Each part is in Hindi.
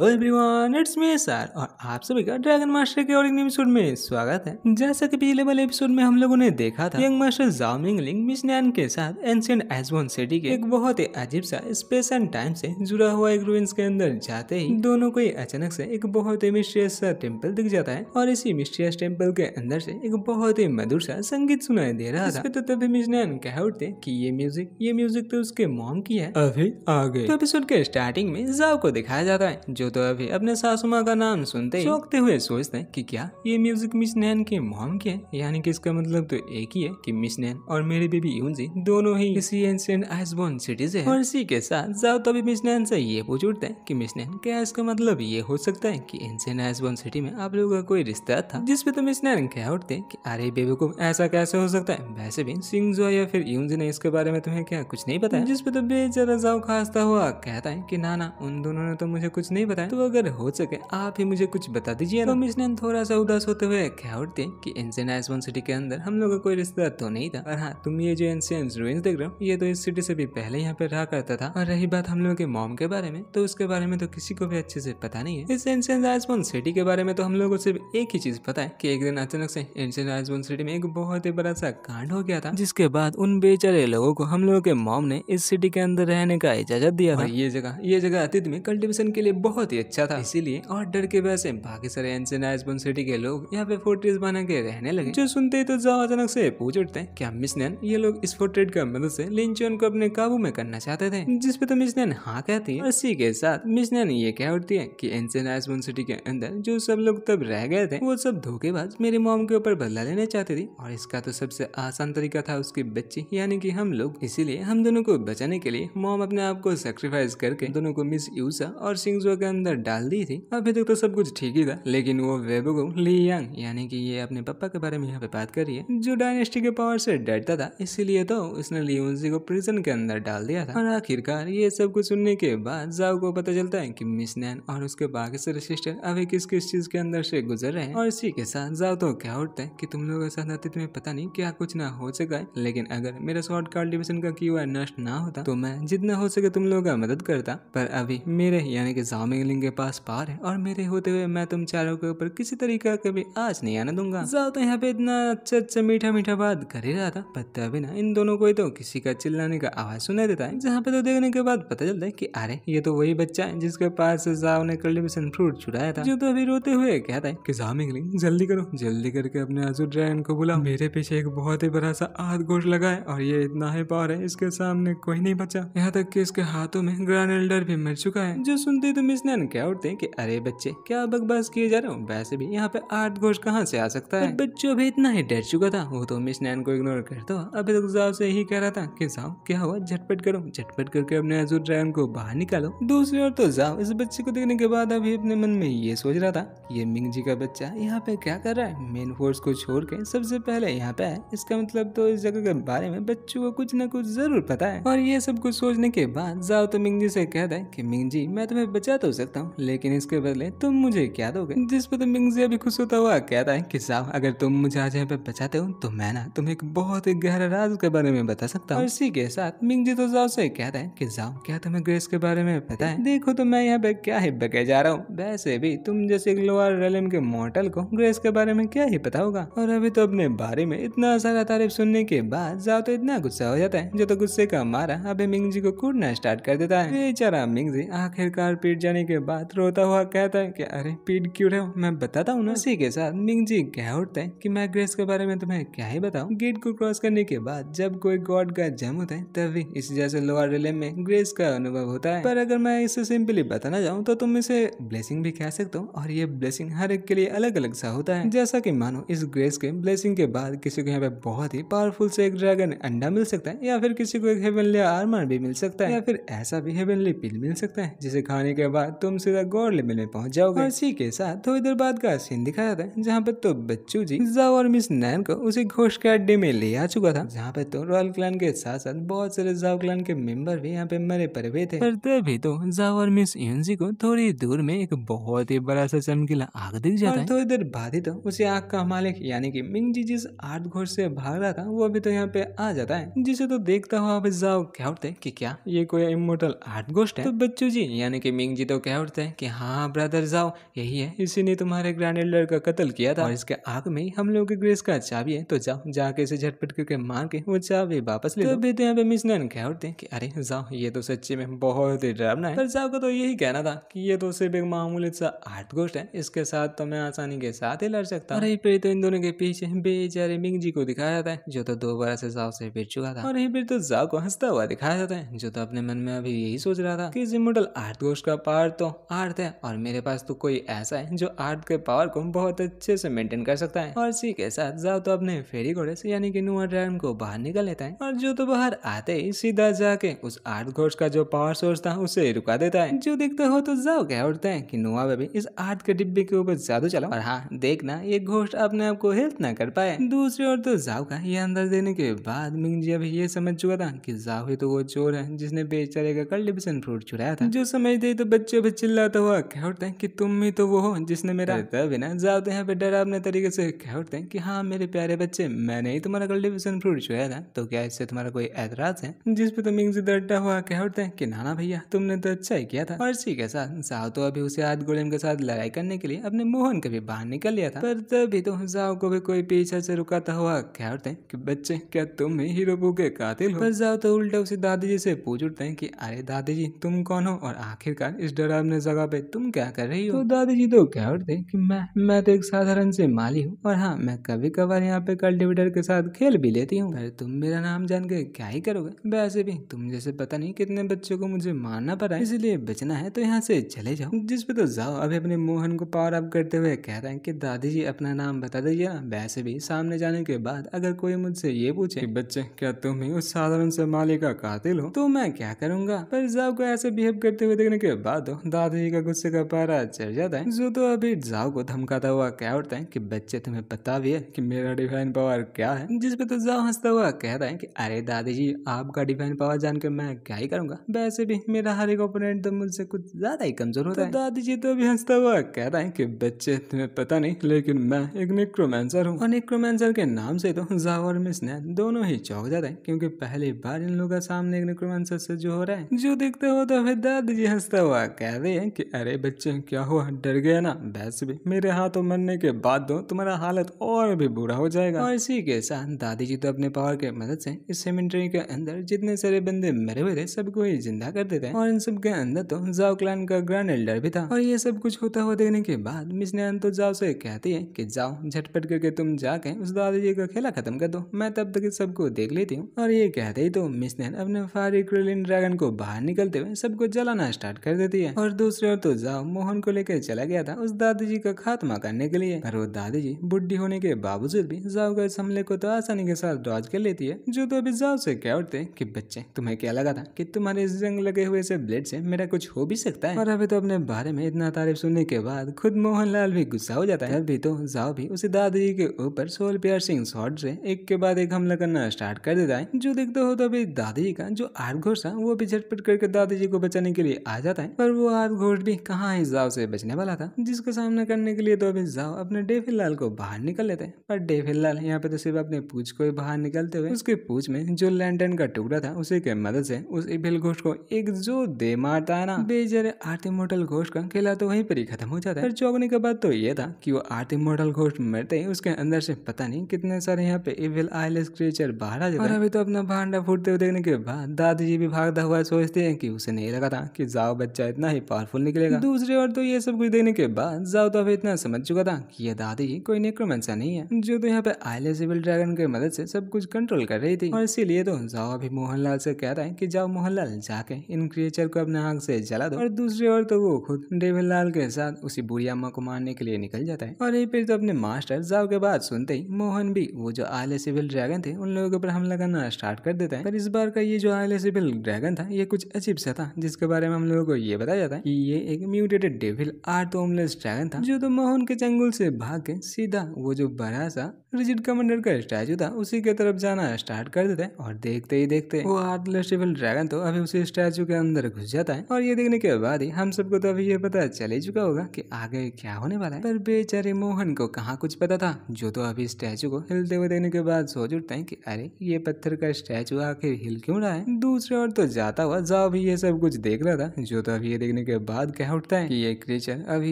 hello everyone it's me sir और आप सभी का ड्रैगन मास्टर के और एक एपिसोड में स्वागत है जैसा कि पिछले वाले एपिसोड में हम लोगों ने देखा था यंग मास्टर जाओमिंग लिंग मिशनैन के साथ एंशियंट एजबोन सिटी के एक बहुत ही अजीब सा स्पेस एंड टाइम से जुड़ा हुआ एक रूइंस के अंदर जाते ही दोनों को अचानक से एक बहुत ही मिस्ट्रियस सा टेम्पल दिख जाता है और इसी मिस्ट्रियस टेम्पल के अंदर से एक बहुत ही मधुर सा संगीत सुनाई दे रहा था तो तभी मिशनैन कह उठते की ये म्यूजिक ये म्यूजिक तो उसके मॉम की है अभी आगे तो एपिसोड के स्टार्टिंग में जाओ को दिखाया जाता है जो हो तो अभी अपने सासू माँ का नाम सुनते ही चौंकते हुए सोचते हैं कि क्या ये म्यूजिक मिस नैन के मॉम के है यानी कि इसका मतलब तो एक ही है कि मिस नैन और मेरी बेबी यूनजी दोनों ही किसी एंशियंट आइसबोर्न सिटी से है और इसी के साथ जाओ अभी मिस नैन से ये पूछ उठते हैं कि मिस नैन क्या इसका मतलब ये हो सकता है कि एंशियंट आइसबोर्न सिटी में आप लोगों का कोई रिश्ता था जिसपे तो मिस नैन कह उठते हैं कि अरे बेबी को ऐसा कैसे हो सकता है वैसे भी सिंह जो या फिर यूनजी ने इसके बारे में तुम्हें क्या कुछ नहीं पता है जिसपे तो बेचारा जाओ खासता हुआ कहता है की नाना उन दोनों ने तो मुझे कुछ नहीं पता सकता है तो अगर हो सके आप ही मुझे कुछ बता दीजिए तो ने थोड़ा सा उदास होते हुए कहते की एंशियन आइसबोन सिटी के अंदर हम लोग का कोई रिश्तेदार तो नहीं था और हाँ तुम ये जो एंशियन रूइंस देख रहे हो ये तो इस सिटी से भी पहले यहाँ पे रहा करता था और रही बात हम लोग के मॉम के बारे में तो उसके बारे में तो किसी को भी अच्छे से पता नहीं है इस एंशियन आइसबोन सिटी के बारे में तो हम लोग को सिर्फ एक ही चीज पता है की एक दिन अचानक से एंशियन आइसबोन सिटी में एक बहुत ही बड़ा सा कांड हो गया था जिसके बाद उन बेचारे लोगों को हम लोगों के मॉम ने इस सिटी के अंदर रहने का इजाजत दिया था ये जगह ये जगह अतीत में कल्टिवेशन के लिए बहुत बहुत ही अच्छा था इसीलिए और डर के वैसे बाकी सारे एंसेनाइजबन सिटी के लोग यहाँ पे फोर्ट्रेस बना के रहने लगे जो सुनते ही तो जाओ अचानक से पूछ उठते हैं क्या मिसनैन ये लोग इस फोर्ट्रेट का मदद से लिंचन को अपने काबू में करना चाहते थे जिसपे तो मिसनैन हाँ कहती है इसी के साथ मिसनैन ये कह उठती है की आइसबोन सिटी के अंदर जो सब लोग तब रह गए थे वो सब धोखेबाज मेरे मोम के ऊपर बदला लेने चाहते थे और इसका तो सबसे आसान तरीका था उसकी बच्ची यानी की हम लोग इसीलिए हम दोनों को बचाने के लिए मोम अपने आप को सेक्रीफाइस करके दोनों को मिस यूसा और सिंगजो का अंदर डाल दी थी अभी तक तो सब कुछ ठीक ही था लेकिन वो वेबोगो ली यांग यानी कि ये अपने पापा के बारे में यहाँ पे बात कर रही है जो डायनेस्टी के पावर से डरता था इसीलिए तो उसने लियोन्सी को प्रिजन के अंदर डाल दिया था और आखिरकार ये सब कुछ सुनने के बाद जाओ को पता चलता है की मिस नैन और उसके बाकी सारे सिस्टर अभी किस किस चीज के अंदर से गुजर रहे हैं और इसी के साथ जाओ तो क्या उठता है की तुम लोगों के साथ अतीत में पता नहीं क्या कुछ ना हो सका है लेकिन अगर मेरा शॉर्ट कार्ड डिविजन का क्यू नष्ट ना होता तो मैं जितना हो सके तुम लोगों का मदद करता पर अभी मेरे यानी कि जाओ लिंग के पास पार है और मेरे होते हुए मैं तुम चारों के ऊपर किसी तरीके का भी आज नहीं आने दूंगा जाओ तो यहाँ पे इतना अच्छा अच्छा मीठा मीठा बात कर ही रहा था पता भी ना इन दोनों को ही तो किसी का चिल्लाने का आवाज सुनाई देता है जहाँ पे तो देखने के बाद पता चलता है की अरे ये तो वही बच्चा है जिसके पास जाओ ने कल्टिवेशन फ्रूट छुड़ाया था जो तो अभी रोते हुए कहता है की मिंगलिंग जल्दी करो जल्दी करके अपने आजू ड्रैगन को बुला मेरे पीछे एक बहुत ही बड़ा सा घोट लगा है और ये इतना ही पावर है इसके सामने कोई नहीं बचा यहाँ तक की इसके हाथों में ग्रैंड एल्डर भी मर चुका है जो सुनते तुम इसने कृष्णन क्या उठते कि अरे बच्चे क्या बकबास किए जा रहे हो वैसे भी यहाँ पे आठ घोष कहाँ से आ सकता है बच्चों भी इतना ही डर चुका था वो तो मिस नैन को इग्नोर करता दो अभी तक तो साहब से यही कह रहा था कि साहब क्या हुआ झटपट करो झटपट करके अपने अजूर ड्रैगन को बाहर निकालो दूसरी ओर तो साहब इस बच्चे को देखने के बाद अभी अपने मन में ये सोच रहा था ये मिंग जी का बच्चा यहाँ पे क्या कर रहा है मेन फोर्स को छोड़ के सबसे पहले यहाँ पे है इसका मतलब तो इस जगह के बारे में बच्चों को कुछ न कुछ जरूर पता है और ये सब कुछ सोचने के बाद जाओ तो मिंग जी से कहता है की मिंग जी मैं तुम्हें बचा तो सकता हूँ लेकिन इसके बदले तुम मुझे क्या दोगे जिस पर तुम मिंगजिया अभी खुश होता हुआ कहता है कि साहब अगर तुम मुझे आज यहाँ पे बचाते हो तो मैं ना तुम्हें एक बहुत ही गहरा राज के बारे में बता सकता हूँ इसी के साथ मिंगजी तो जाओ से कहता है कि जाओ क्या तुम्हें ग्रेस के बारे में पता है देखो तो मैं यहाँ पे क्या ही बके जा रहा हूँ वैसे भी तुम जैसे लोअर रेलम के मॉडल को ग्रेस के बारे में क्या ही पता होगा और अभी तो अपने बारे में इतना सारा तारीफ सुनने के बाद जाओ तो इतना गुस्सा हो जाता है जो तो गुस्से का मारा अभी मिंगजी को कूदना स्टार्ट कर देता है बेचारा मिंगजी आखिरकार पीट जाने के बाद रोता हुआ कहता है कि अरे पीट क्यों रहे हो मैं बताता हूँ उसी के साथ जी कह उठते है कि मैं ग्रेस के बारे में तुम्हें क्या ही बताऊँ गेट को क्रॉस करने के बाद जब कोई गॉड का जम होता है तभी इस जैसे लोअर रिले में ग्रेस का अनुभव होता है पर अगर मैं इसे सिंपली बताना चाहूँ तो तुम इसे ब्लेसिंग भी कह सकते हो और ये ब्लेसिंग हर एक के लिए अलग अलग सा होता है जैसा की मानो इस ग्रेस के ब्लेसिंग के बाद किसी को यहाँ पे बहुत ही पावरफुल से एक ड्रैगन अंडा मिल सकता है या फिर किसी को एक हेवनली आर्मर भी मिल सकता है या फिर ऐसा भी हेवनली पिल मिल सकता है जिसे खाने के बाद तुम सीधा गौर लेवल में पहुंच जाओगे और इसी के साथ थोड़ी देर बाद का सीन दिखाया है जहाँ पर तो बच्चू जी जाओ और मिस नैन को उसी घोष के अड्डे में ले आ चुका था जहाँ पे तो रॉयल क्लान के साथ साथ बहुत सारे जाओ क्लान के मेंबर भी यहाँ पे मरे पड़े हुए थे पर तभी तो जाओ और मिस यूनजी को थोड़ी दूर में एक बहुत ही बड़ा सा चमकीला आग दिख जाता है थोड़ी देर बाद ही तो उसी आग का मालिक यानी की मिंग जी जिस आठ घोष से भाग रहा था वो भी तो यहाँ पे आ जाता है जिसे तो देखता हुआ जाओ क्या उठते कि क्या ये कोई इमोटल आठ घोष्ट है तो बच्चू जी यानी कि मिंग जी तो कह उठते हैं कि हाँ ब्रदर जाओ यही है इसी ने तुम्हारे ग्रैंड का कत्ल किया था और इसके आग में ही हम लोग ग्रेस का चाबी है तो जाओ जाके इसे झटपट करके मार के वो चाबी वापस ले तो बेटे यहाँ पे मिस नैन कह उठते हैं कि अरे जाओ ये तो सच्ची में बहुत ही डरावना है पर जाओ का तो यही कहना था कि ये तो सिर्फ एक मामूली सा आर्ट गोष्ट है इसके साथ तो मैं आसानी के साथ ही लड़ सकता हूँ फिर तो इन दोनों के पीछे बेचारे मिंग जी को दिखाया जाता है जो तो दो बार से जाओ से फिर चुका था और यही फिर तो जाओ को हंसता हुआ दिखाया जाता है जो तो अपने मन में अभी यही सोच रहा था कि इस इमोटल आर्ट का पार्ट पावर तो आर्थ है और मेरे पास तो कोई ऐसा है जो आर्थ के पावर को बहुत अच्छे से मेंटेन कर सकता है और इसी के साथ जाओ तो अपने फेरी घोड़े से यानी कि नुआ ड्रैगन को बाहर निकल लेता है और जो तो बाहर आते ही सीधा जाके उस आर्थ घोष का जो पावर सोर्स था उसे रुका देता है जो देखते हो तो जाओ क्या उठते हैं की नुआ बेबी इस आर्थ के डिब्बे के ऊपर जादू चला और हाँ देखना ये घोष अपने आप को हेल्प ना कर पाए दूसरी ओर तो जाओ का ये अंदर देने के बाद मिंगजी जी अभी ये समझ चुका था की जाओ ही तो वो चोर है जिसने बेचारे का कल्टिवेशन फ्रूट चुराया था जो समझते दे तो बच्चे उसके भी चिल्लाता हुआ कह उठते हैं कि तुम ही तो वो हो जिसने मेरा तभी ना जाते तो यहाँ पे डरा अपने तरीके से कह उठते हैं कि हाँ मेरे प्यारे बच्चे मैंने ही तुम्हारा कल्टिवेशन फ्रूट छोया था तो क्या इससे तुम्हारा कोई ऐतराज है जिस पे तुम से डरता हुआ कह उठते हैं कि नाना भैया तुमने तो अच्छा ही किया था और इसी के साथ साहु तो अभी उसे हाथ गोलेम के साथ लड़ाई करने के लिए अपने मोहन के भी बाहर निकल लिया था पर तभी तो जाओ को भी कोई पीछा से रुकाता हुआ कह उठते हैं कि बच्चे क्या तुम ही हीरो के कातिल हो पर जाओ तो उल्टा उसे दादी जी से पूछ उठते हैं कि अरे जी तुम कौन हो और आखिरकार इस डर अपने जगह पे तुम क्या कर रही हो तो जी तो क्या उठते कि मैं मैं तो एक साधारण से माली हूँ और हाँ मैं कभी कभार यहाँ पे कल्टिवेटर के साथ खेल भी लेती हूँ पर तुम मेरा नाम जान के क्या ही करोगे वैसे भी तुम जैसे पता नहीं कितने बच्चों को मुझे मारना पड़ा इसलिए बचना है तो यहाँ से चले जाओ जिस पे तो जाओ अभी अपने मोहन को पावर अप करते हुए कह रहे हैं की दादी जी अपना नाम बता दीजिए ना वैसे भी सामने जाने के बाद अगर कोई मुझसे ये पूछे बच्चे क्या तुम ही उस साधारण से माली का कातिल हो तो मैं क्या करूंगा पर जाओ को ऐसे बिहेव करते हुए देखने के बाद दादाजी का गुस्से का पारा चढ़ जाता है जो तो अभी जाओ को धमकाता हुआ क्या उठता है कि बच्चे तुम्हें पता भी है कि मेरा डिवाइन पावर क्या है जिसपे तो जाओ हंसता हुआ कहता है कि अरे दादाजी आपका डिवाइन पावर जानकर मैं क्या ही करूंगा वैसे भी मेरा हर एक ओपोनेंट तो मुझसे कुछ ज्यादा ही कमजोर होता तो है दादाजी तो अभी हंसता हुआ कहता है की बच्चे तुम्हें पता नहीं लेकिन मैं एक निक्रोमेंसर हूँ और निक्रोमेंसर के नाम से तो जाओ और मिस ने दोनों ही चौक जाते हैं क्योंकि पहली बार इन लोगों का सामने एक निक्रोमेंसर से जो हो रहा है जो देखते हो तो फिर दादाजी हंसता हुआ कह कह रहे हैं कि अरे बच्चे क्या हुआ डर गया ना वैसे भी मेरे हाथों मरने के बाद दो तो तुम्हारा हालत और भी बुरा हो जाएगा और इसी के साथ दादी जी तो अपने पावर के मदद से इस सेमेंट्री के अंदर जितने सारे बंदे मरे हुए थे सबको ही जिंदा कर देते हैं और इन सब के अंदर तो जाओ क्लान का ग्रैंड एल्डर भी था और ये सब कुछ होता हुआ देखने के बाद मिस ने तो जाओ से कहती है की जाओ झटपट करके तुम जाके उस दादी जी का खेला खत्म कर दो मैं तब तक सबको देख लेती हूँ और ये कहते ही तो मिस ने अपने फारी ड्रैगन को बाहर निकलते हुए सबको जलाना स्टार्ट कर देती है और दूसरी ओर तो जाओ मोहन को लेकर चला गया था उस दादाजी का खात्मा करने के लिए पर वो दादाजी बुढ़ी होने के बावजूद भी जाओ का हमले को तो आसानी के साथ डॉज कर लेती है जो तो अभी जाओ से क्या उठते कि बच्चे तुम्हें क्या लगा था कि तुम्हारे इस जंग लगे हुए से ब्लेड से मेरा कुछ हो भी सकता है और अभी तो अपने बारे में इतना तारीफ सुनने के बाद खुद मोहनलाल भी गुस्सा हो जाता है अभी तो जाओ भी उसे दादाजी के ऊपर सोल प्यार सिंह शॉर्ट से एक के बाद एक हमला करना स्टार्ट कर देता है जो देखते हो तो अभी दादाजी का जो आठ था वो भी झटपट करके दादाजी को बचाने के लिए आ जाता है पर वो वो आर्ट भी कहाँ ही जाओ से बचने वाला था जिसका सामना करने के लिए तो अभी जाओ अपने डेफिल लाल को बाहर निकल लेते हैं पर डेफिल लाल यहाँ पे तो सिर्फ अपने पूछ को ही बाहर निकलते हुए उसके पूछ में जो लैंडन का टुकड़ा था उसी के मदद से उस इफिल घोष को एक जो दे मारता है ना बेजर आरती मोटल घोष का खेला तो वहीं पर ही खत्म हो जाता है पर के का बात तो ये था कि वो आरती मोटल घोष मरते ही उसके अंदर से पता नहीं कितने सारे यहाँ पे इविल आइलेस क्रिएचर बाहर आ जाता है अभी तो अपना भांडा फूटते हुए देखने के बाद दादी जी भी भागता हुआ सोचते हैं कि उसे नहीं लगा था कि जाओ बच्चा इतना ही ही पावरफुल निकलेगा दूसरी ओर तो ये सब कुछ देने के बाद जाओ तो इतना समझ चुका था कि यह दादी कोई नेक्रोमेंसा नहीं है जो तो यहाँ पे आयले सिविल ड्रैगन की मदद से सब कुछ कंट्रोल कर रही थी और इसीलिए तो जाओ अभी मोहनलाल से कह रहा है कि जाओ मोहनलाल जाके इन क्रिएचर को अपने आग से जला दो और दूसरी ओर तो वो खुद डेविल लाल के साथ उसी बुरी अम्मा को मारने के लिए निकल जाता है और यही फिर तो अपने मास्टर जाओ के बाद सुनते ही मोहन भी वो जो आयले सिविल ड्रैगन थे उन लोगों के ऊपर हमला करना स्टार्ट कर देता है पर इस बार का ये जो आयले सिविल ड्रैगन था ये कुछ अजीब सा था जिसके बारे में हम लोगों को ये बताया बताया जाता है कि ये एक mutated devil art homeless dragon था जो तो मोहन के जंगल से भाग के सीधा वो जो बड़ा सा रिजिड कमांडर का स्टैचू था उसी के तरफ जाना स्टार्ट कर देते हैं और देखते ही देखते वो आर्टलेस डेविल ड्रैगन तो अभी उसी स्टैचू के अंदर घुस जाता है और ये देखने के बाद ही हम सबको तो अभी ये पता चल ही चुका होगा की आगे क्या होने वाला है पर बेचारे मोहन को कहा कुछ पता था जो तो अभी स्टैचू को हिलते हुए देखने के बाद सोच उठते हैं की अरे ये पत्थर का स्टैचू आखिर हिल क्यों रहा है दूसरे और तो जाता हुआ जाओ भी ये सब कुछ देख रहा था जो तो अभी ये देखने के बाद क्या उठता है कि ये क्रिएचर अभी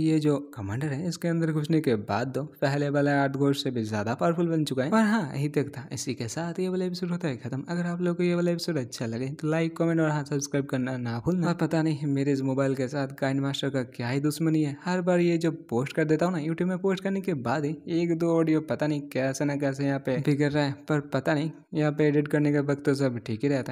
ये जो कमांडर है इसके अंदर घुसने के बाद दो तो पहले वाला आठ गोड से भी ज्यादा पावरफुल बन चुका है और हाँ यही तक था इसी के साथ ये वाला एपिसोड होता है खत्म अगर आप लोग को ये वाला एपिसोड अच्छा लगे तो लाइक कमेंट और हाँ सब्सक्राइब करना ना भूलना और पता नहीं मेरे इस मोबाइल के साथ काइंड मास्टर का क्या ही दुश्मनी है हर बार ये जो पोस्ट कर देता हूँ ना यूट्यूब में पोस्ट करने के बाद ही एक दो ऑडियो पता नहीं कैसे ना कैसे यहाँ पे बिगड़ रहा है पर पता नहीं यहाँ पे एडिट करने का वक्त तो सब ठीक ही रहता है